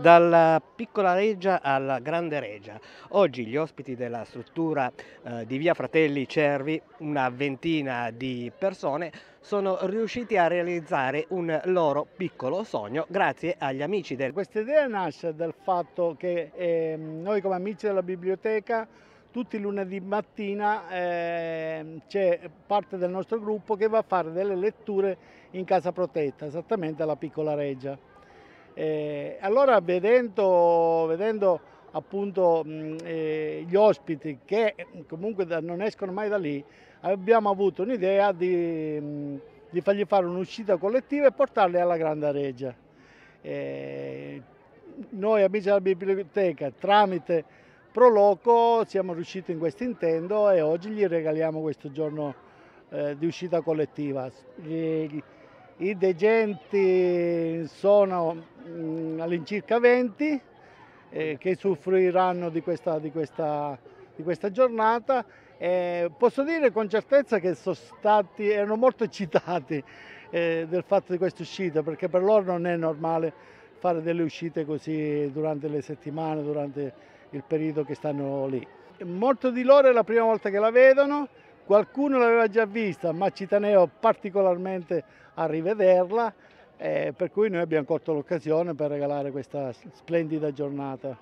dalla piccola Reggia alla Grande Reggia. Oggi gli ospiti della struttura eh, di Via Fratelli Cervi, una ventina di persone, sono riusciti a realizzare un loro piccolo sogno grazie agli amici del... Questa idea nasce dal fatto che eh, noi come amici della biblioteca tutti i lunedì mattina eh, c'è parte del nostro gruppo che va a fare delle letture in casa protetta, esattamente alla piccola Reggia. Eh, allora vedendo, vedendo appunto mh, eh, gli ospiti che comunque da, non escono mai da lì, abbiamo avuto un'idea di, di, fargli fare un'uscita collettiva e portarli alla Grande Reggia. Eh, noi amici della biblioteca tramite Proloco siamo riusciti in questo intento e oggi gli regaliamo questo giorno eh, di uscita collettiva. Gli, i degenti sono mm, all'incirca 20 eh, che soffriranno di questa, di questa, di questa giornata. Eh, posso dire con certezza che stati, erano molto eccitati eh, del fatto di questa uscita perché per loro non è normale fare delle uscite così durante le settimane, durante il periodo che stanno lì. Molto di loro è la prima volta che la vedono, Qualcuno l'aveva già vista, ma ci tenevo particolarmente a rivederla, eh, per cui noi abbiamo colto l'occasione per regalare questa splendida giornata.